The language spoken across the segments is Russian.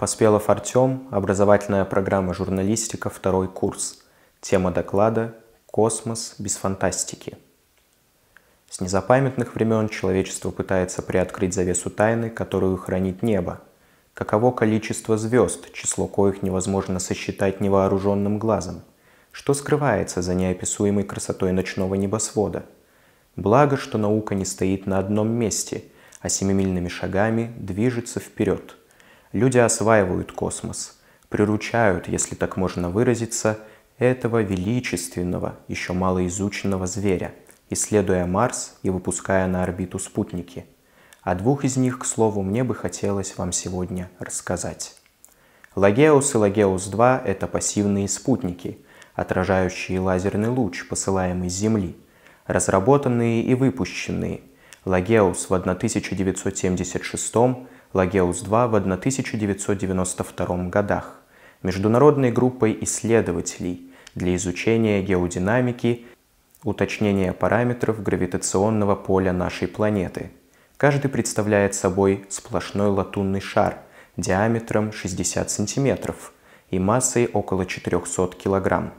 Поспелов Артем, образовательная программа «Журналистика. Второй курс». Тема доклада «Космос без фантастики». С незапамятных времен человечество пытается приоткрыть завесу тайны, которую хранит небо. Каково количество звезд, число коих невозможно сосчитать невооруженным глазом? Что скрывается за неописуемой красотой ночного небосвода? Благо, что наука не стоит на одном месте, а семимильными шагами движется вперед – Люди осваивают космос, приручают, если так можно выразиться, этого величественного, еще мало изученного зверя, исследуя Марс и выпуская на орбиту спутники. О двух из них, к слову, мне бы хотелось вам сегодня рассказать. Лагеус и Лагеус-2 – это пассивные спутники, отражающие лазерный луч, посылаемый с Земли, разработанные и выпущенные. Лагеус в 1976 Лагеус-2 в 1992 годах международной группой исследователей для изучения геодинамики, уточнения параметров гравитационного поля нашей планеты. Каждый представляет собой сплошной латунный шар диаметром 60 см и массой около 400 кг.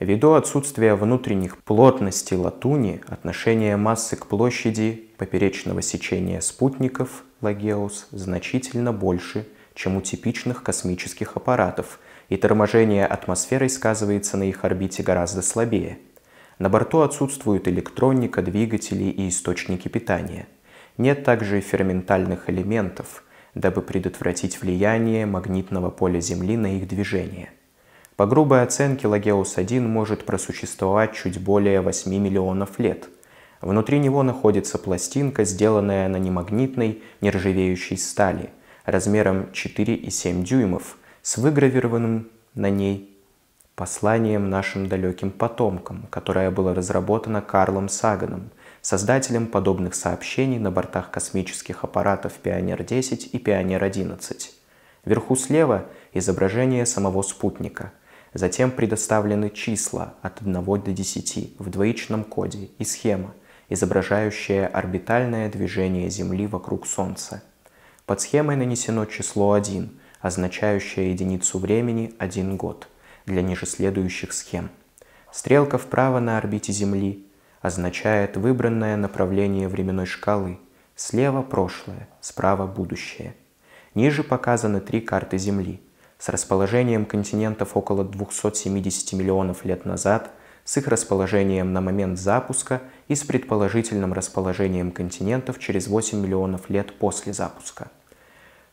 Ввиду отсутствия внутренних плотностей латуни, отношение массы к площади поперечного сечения спутников – Лагеус значительно больше, чем у типичных космических аппаратов, и торможение атмосферой сказывается на их орбите гораздо слабее. На борту отсутствуют электроника, двигатели и источники питания. Нет также ферментальных элементов, дабы предотвратить влияние магнитного поля Земли на их движение. По грубой оценке Лагеус-1 может просуществовать чуть более 8 миллионов лет – Внутри него находится пластинка, сделанная на немагнитной нержавеющей стали размером 4,7 дюймов с выгравированным на ней посланием нашим далеким потомкам, которое было разработано Карлом Саганом, создателем подобных сообщений на бортах космических аппаратов «Пионер-10» и «Пионер-11». Вверху слева изображение самого спутника. Затем предоставлены числа от 1 до 10 в двоичном коде и схема – изображающее орбитальное движение Земли вокруг Солнца. Под схемой нанесено число 1, означающее единицу времени 1 год, для ниже следующих схем. Стрелка вправо на орбите Земли означает выбранное направление временной шкалы, слева – прошлое, справа – будущее. Ниже показаны три карты Земли с расположением континентов около 270 миллионов лет назад – с их расположением на момент запуска и с предположительным расположением континентов через 8 миллионов лет после запуска.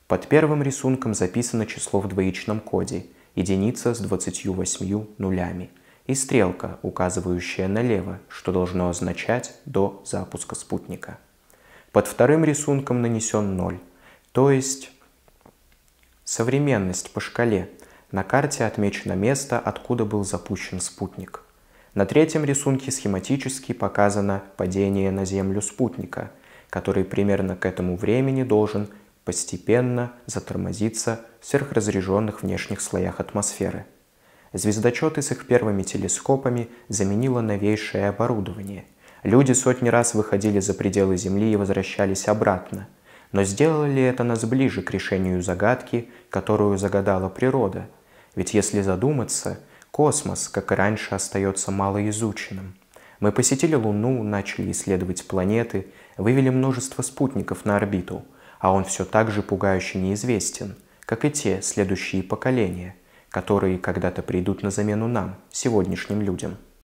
Под первым рисунком записано число в двоичном коде, единица с 28 нулями, и стрелка, указывающая налево, что должно означать до запуска спутника. Под вторым рисунком нанесен ноль, то есть современность по шкале. На карте отмечено место, откуда был запущен спутник. На третьем рисунке схематически показано падение на Землю спутника, который примерно к этому времени должен постепенно затормозиться в сверхразряженных внешних слоях атмосферы. Звездочеты с их первыми телескопами заменило новейшее оборудование. Люди сотни раз выходили за пределы Земли и возвращались обратно. Но сделали это нас ближе к решению загадки, которую загадала природа. Ведь если задуматься – Космос, как и раньше, остается малоизученным. Мы посетили Луну, начали исследовать планеты, вывели множество спутников на орбиту, а он все так же пугающе неизвестен, как и те следующие поколения, которые когда-то придут на замену нам, сегодняшним людям.